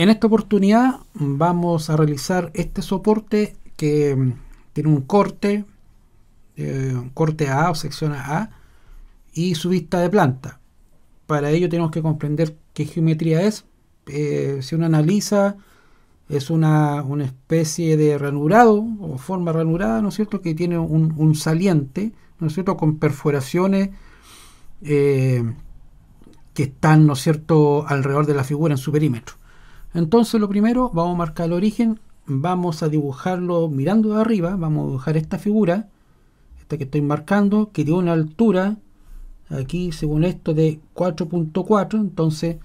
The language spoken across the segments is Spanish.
En esta oportunidad vamos a realizar este soporte que mm, tiene un corte, eh, un corte A o sección A y su vista de planta. Para ello tenemos que comprender qué geometría es. Eh, si uno analiza, es una, especie de ranurado o forma ranurada, ¿no es cierto?, que tiene un, saliente, ¿no es cierto?, con perforaciones. Eh, que están, ¿no es cierto?, alrededor de la figura en su perímetro. Entonces lo primero, vamos a marcar el origen, vamos a dibujarlo mirando de arriba, vamos a dibujar esta figura, esta que estoy marcando, que dio una altura, aquí según esto, de 4.4, entonces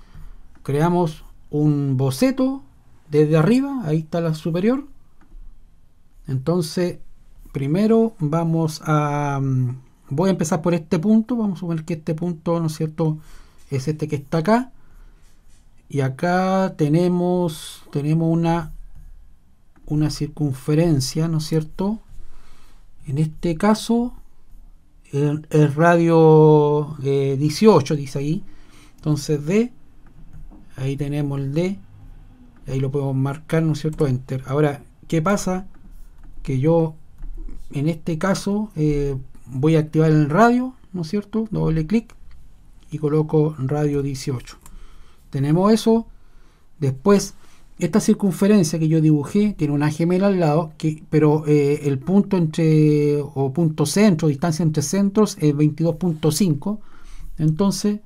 creamos un boceto desde arriba, ahí está la superior, entonces primero vamos a... Mm, voy a empezar por este punto, vamos a suponer que este punto, ¿no es cierto?, es este que está acá y acá tenemos tenemos una una circunferencia no es cierto en este caso el, radio 18 eh, dice ahí entonces d ahí tenemos el d ahí lo podemos marcar no es cierto enter ahora qué pasa que yo en este caso eh, voy a activar el radio no es cierto doble clic y coloco radio 18 tenemos eso. Después, esta circunferencia que yo dibujé tiene una gemela al lado, que, pero eh, el punto entre, o punto centro, distancia entre centros es 22.5. Entonces,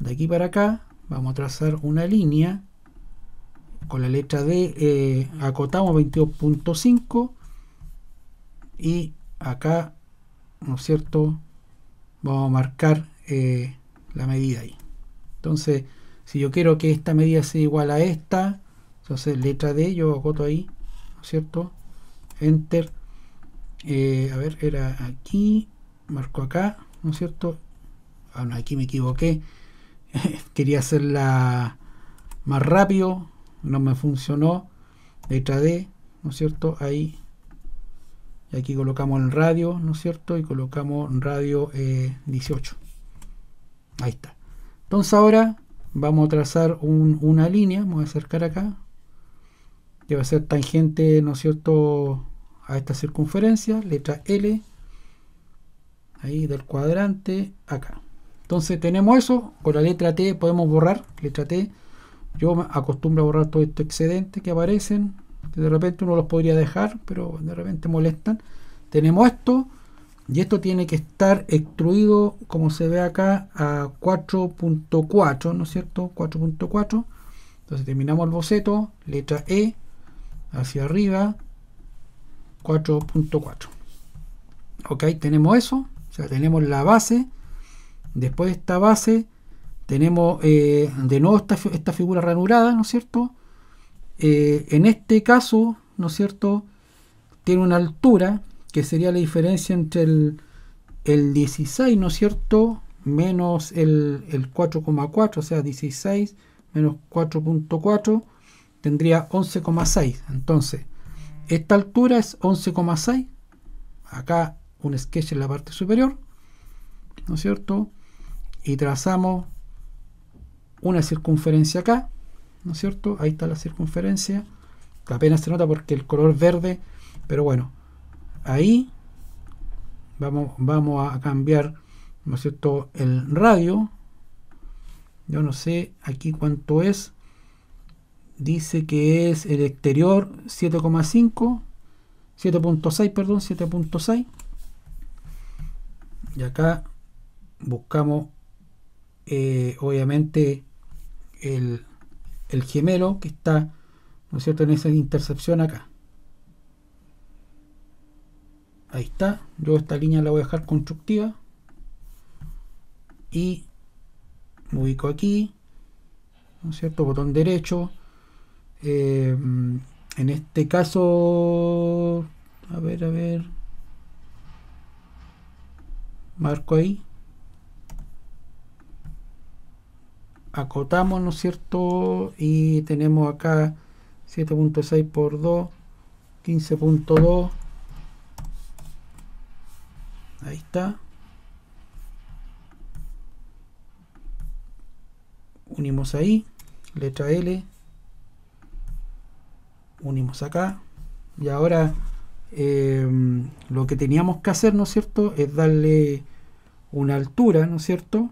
de aquí para acá, vamos a trazar una línea con la letra D, eh, acotamos 22.5 y acá, ¿no es cierto? Vamos a marcar eh, la medida ahí. Entonces, si yo quiero que esta medida sea igual a esta, entonces letra D, yo agoto ahí, ¿no es cierto? Enter. Eh, a ver, era aquí, marco acá, ¿no es cierto? Ah, no, aquí me equivoqué. Quería hacerla más rápido, no me funcionó. Letra D, ¿no es cierto? Ahí. Y aquí colocamos el radio, ¿no es cierto? Y colocamos radio 18. Eh, ahí está. Entonces ahora vamos a trazar una línea, vamos a acercar acá, que va a ser tangente, ¿no es cierto?, a esta circunferencia, letra L, ahí del cuadrante, acá. Entonces tenemos eso, con la letra T podemos borrar, letra T, yo me acostumbro a borrar todo esto excedente que aparecen, de repente uno los podría dejar, pero de repente molestan. Tenemos esto, y esto tiene que estar extruido, como se ve acá, a 4.4, ¿no es cierto? 4.4. Entonces terminamos el boceto, letra E, hacia arriba, 4.4. Ok, tenemos eso. O sea, tenemos la base. Después de esta base, tenemos eh, de nuevo esta, figura ranurada, ¿no es cierto? Eh, en este caso, ¿no es cierto? Tiene una altura que sería la diferencia entre el, 16, ¿no es cierto? Menos el, el 4,4, o sea, 16 menos 4.4 tendría 11,6. Entonces, esta altura es 11,6. Acá un sketch en la parte superior, ¿no es cierto? Y trazamos una circunferencia acá, ¿no es cierto? Ahí está la circunferencia. Apenas se nota porque el color verde, pero bueno, ahí vamos, vamos a cambiar ¿no es cierto? el radio yo no sé aquí cuánto es dice que es el exterior 7,5 7.6 perdón 7.6 y acá buscamos eh, obviamente el, el gemelo que está ¿no es cierto? en esa intercepción acá Ahí está. Yo esta línea la voy a dejar constructiva. Y me ubico aquí. ¿No es cierto? Botón derecho. Eh, en este caso. A ver, a ver. Marco ahí. Acotamos, ¿no es cierto? Y tenemos acá 7.6 por 2, 15.2. Ahí está. Unimos ahí, letra L. Unimos acá. Y ahora em, lo que teníamos que hacer, ¿no es cierto?, es darle una altura, ¿no es cierto?,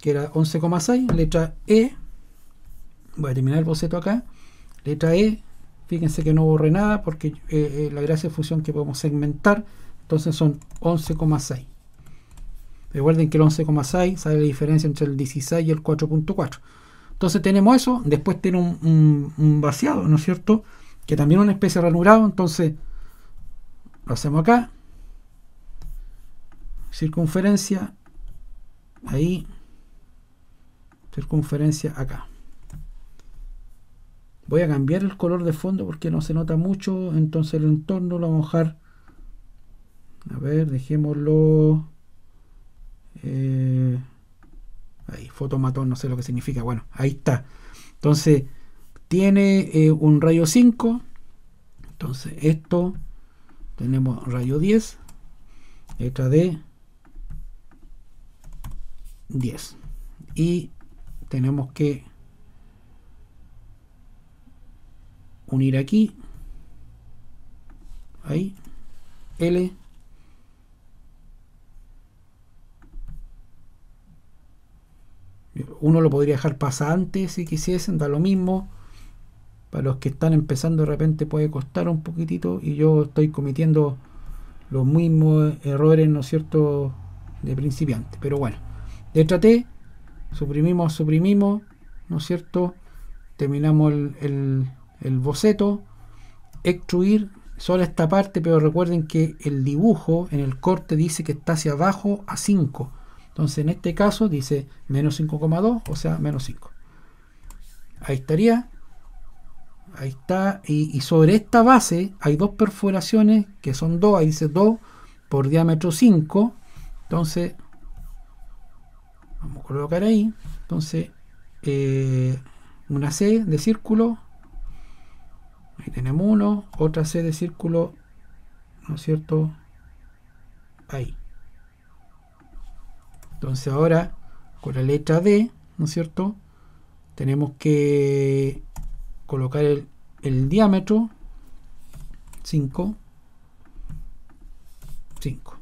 que era 11,6, letra E. Voy a terminar el boceto acá. Letra E, fíjense que no borré nada porque eh, eh, la gracia de fusión que podemos segmentar entonces son 11,6. Recuerden que el 11,6 sale la diferencia entre el 16 y el 4.4. Entonces tenemos eso, después tiene un, vaciado, ¿no es cierto? Que también es una especie de ranurado, entonces lo hacemos acá. Circunferencia, ahí. Circunferencia acá. Voy a cambiar el color de fondo porque no se nota mucho, entonces el entorno lo vamos a dejar a ver, dejémoslo. Eh, ahí, fotomatón, no sé lo que significa. Bueno, ahí está. Entonces, tiene eh, un rayo 5. Entonces, esto tenemos rayo 10. esta de 10. Y tenemos que unir aquí. Ahí. L uno lo podría dejar pasar antes, si quisiesen, da lo mismo. Para los que están empezando de repente puede costar un poquitito y yo estoy cometiendo los mismos errores, ¿no es cierto?, de principiante. Pero bueno, detraté, suprimimos, suprimimos, ¿no es cierto? Terminamos el, el, el boceto, extruir solo esta parte, pero recuerden que el dibujo en el corte dice que está hacia abajo a 5 entonces en este caso dice menos 5,2, o sea, menos 5. Ahí estaría. Ahí está. Y, sobre esta base hay dos perforaciones que son 2, ahí dice 2 por diámetro 5. Entonces, vamos a colocar ahí. Entonces, eh, una C de círculo. Ahí tenemos uno. Otra C de círculo, ¿no es cierto? Ahí. Entonces ahora con la letra D, ¿no es cierto? Tenemos que colocar el, diámetro 5, 5.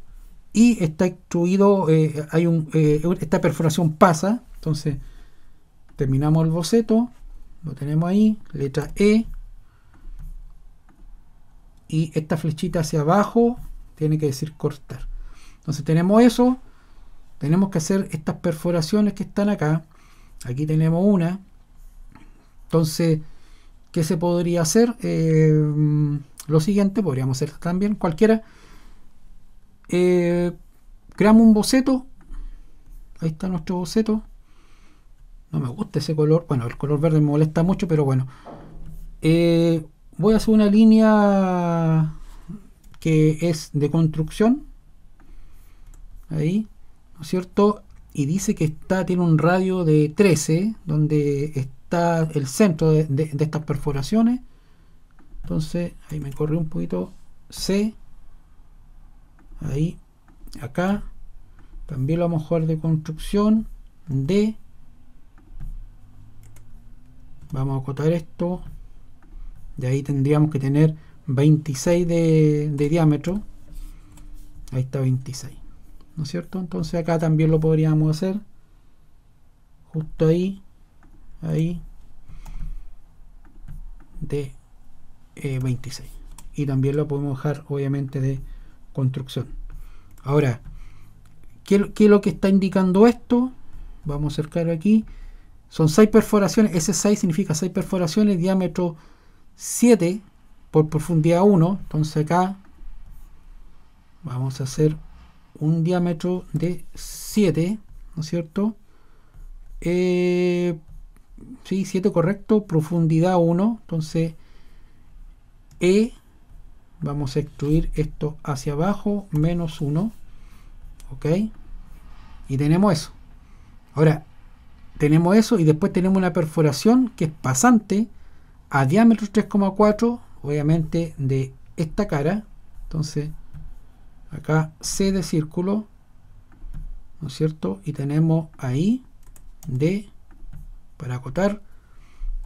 Y está extruido, eh, hay eh, esta perforación pasa, entonces terminamos el boceto, lo tenemos ahí, letra E, y esta flechita hacia abajo tiene que decir cortar. Entonces tenemos eso, tenemos que hacer estas perforaciones que están acá. Aquí tenemos una. Entonces, ¿qué se podría hacer? Eh, lo siguiente, podríamos hacer también cualquiera. Eh, creamos un boceto. Ahí está nuestro boceto. No me gusta ese color. Bueno, el color verde me molesta mucho, pero bueno. Eh, voy a hacer una línea que es de construcción. Ahí cierto? Y dice que está, tiene un radio de 13, donde está el centro de, estas perforaciones. Entonces, ahí me corrió un poquito C. Ahí, acá. También lo vamos a jugar de construcción. D. Vamos a acotar esto. De ahí tendríamos que tener 26 de, de diámetro. Ahí está 26. ¿no es cierto? Entonces acá también lo podríamos hacer. Justo ahí, ahí, de 26. Eh, y también lo podemos dejar, obviamente, de construcción. Ahora, ¿qué, es lo que está indicando esto? Vamos a acercarlo aquí. Son 6 perforaciones. Ese 6 significa 6 perforaciones, diámetro 7 por profundidad 1. Entonces acá vamos a hacer un diámetro de 7, ¿no es cierto? Eh, sí, 7 correcto, profundidad 1, entonces E, vamos a extruir esto hacia abajo, menos 1, ¿ok? Y tenemos eso. Ahora, tenemos eso y después tenemos una perforación que es pasante a diámetro 3,4, obviamente de esta cara, entonces acá C de círculo, ¿no es cierto? Y tenemos ahí D para acotar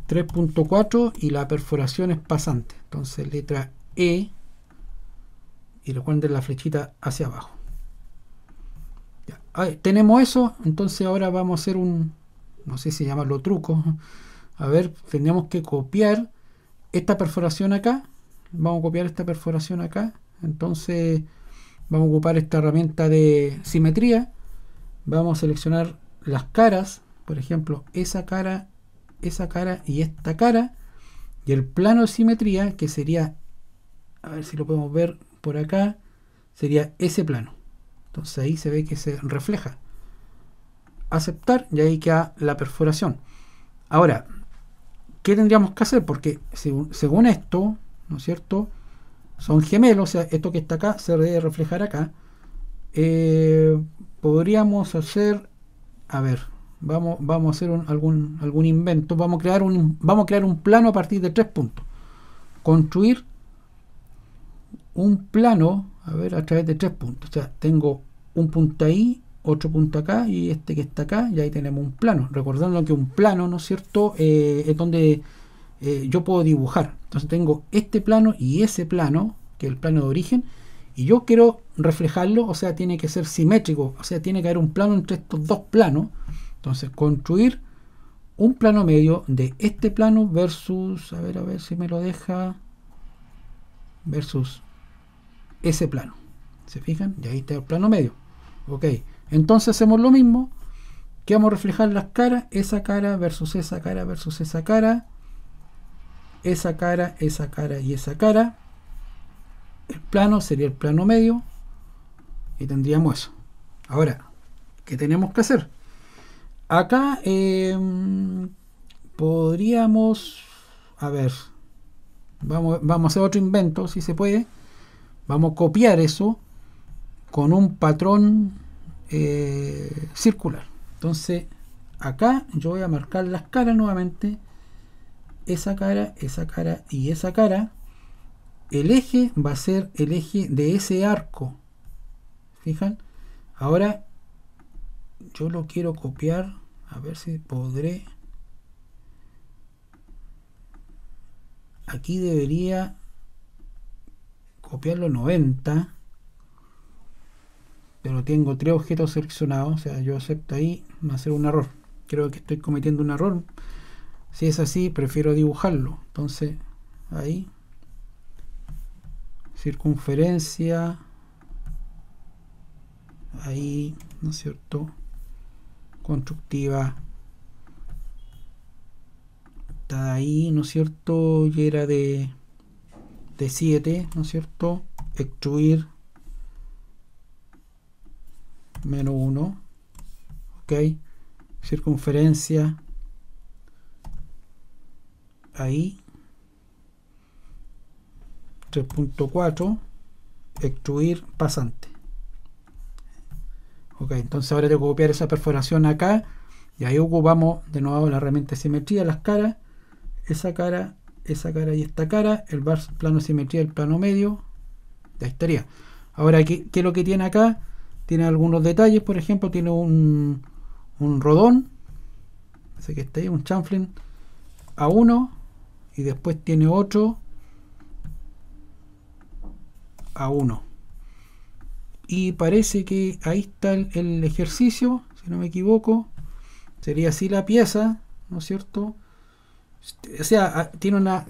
3.4 y la perforación es pasante. Entonces letra E y recuerden la flechita hacia abajo. tenemos eso, entonces ahora vamos a hacer un, no sé si llamarlo truco. A ver, tenemos que copiar esta perforación acá. Vamos a copiar esta perforación acá. Entonces Vamos a ocupar esta herramienta de simetría. Vamos a seleccionar las caras, por ejemplo, esa cara, esa cara y esta cara. Y el plano de simetría, que sería, a ver si lo podemos ver por acá, sería ese plano. Entonces ahí se ve que se refleja. Aceptar y ahí queda la perforación. Ahora, ¿qué tendríamos que hacer? Porque según, esto, ¿no es cierto? son gemelos, o sea, esto que está acá se debe reflejar acá. Eh, podríamos hacer, a ver, vamos, vamos a hacer algún, algún invento, vamos a, crear un, vamos a crear un plano a partir de tres puntos. Construir un plano, a ver, a través de tres puntos. O sea, tengo un punto ahí, otro punto acá y este que está acá, y ahí tenemos un plano. Recordando que un plano, ¿no es cierto?, eh, es donde eh, yo puedo dibujar. Entonces tengo este plano y ese plano, que es el plano de origen, y yo quiero reflejarlo, o sea, tiene que ser simétrico, o sea, tiene que haber un plano entre estos dos planos. Entonces, construir un plano medio de este plano versus, a ver, a ver si me lo deja, versus ese plano. ¿Se fijan? Y ahí está el plano medio. Ok, entonces hacemos lo mismo, que vamos a reflejar las caras, esa cara versus esa cara versus esa cara, esa cara, esa cara y esa cara. El plano sería el plano medio y tendríamos eso. Ahora, ¿qué tenemos que hacer? Acá em, podríamos, a ver, vamos, a hacer otro invento si se puede. Vamos a copiar eso con un patrón eh, circular. Entonces, acá yo voy a marcar las caras nuevamente esa cara, esa cara y esa cara, el eje va a ser el eje de ese arco. Fijan, ahora yo lo quiero copiar, a ver si podré. Aquí debería copiarlo 90 pero tengo tres objetos seleccionados, o sea, yo acepto ahí, va a ser un error. Creo que estoy cometiendo un error. Si es así, prefiero dibujarlo. Entonces, ahí. Circunferencia. Ahí, ¿no es cierto? Constructiva. Está ahí, ¿no es cierto? Y era de, de 7, ¿no es cierto? Extruir. Menos 1. Ok. Circunferencia ahí 3.4 extruir pasante ok entonces ahora tengo que copiar esa perforación acá y ahí ocupamos de nuevo la herramienta de simetría las caras esa cara esa cara y esta cara el bar plano simetría el plano medio ya estaría ahora ¿qué, es lo que tiene acá tiene algunos detalles por ejemplo tiene un un rodón así que está un chamfling a 1 y después tiene otro a 1 y parece que ahí está el, ejercicio si no me equivoco sería así la pieza no es cierto o sea tiene una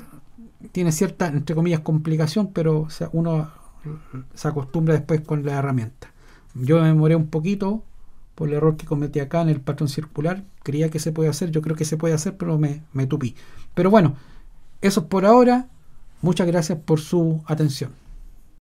tiene cierta entre comillas complicación pero o sea, uno se acostumbra después con la herramienta yo me demoré un poquito por el error que cometí acá en el patrón circular creía que se puede hacer yo creo que se puede hacer pero me, me tupí pero bueno eso es por ahora. Muchas gracias por su atención.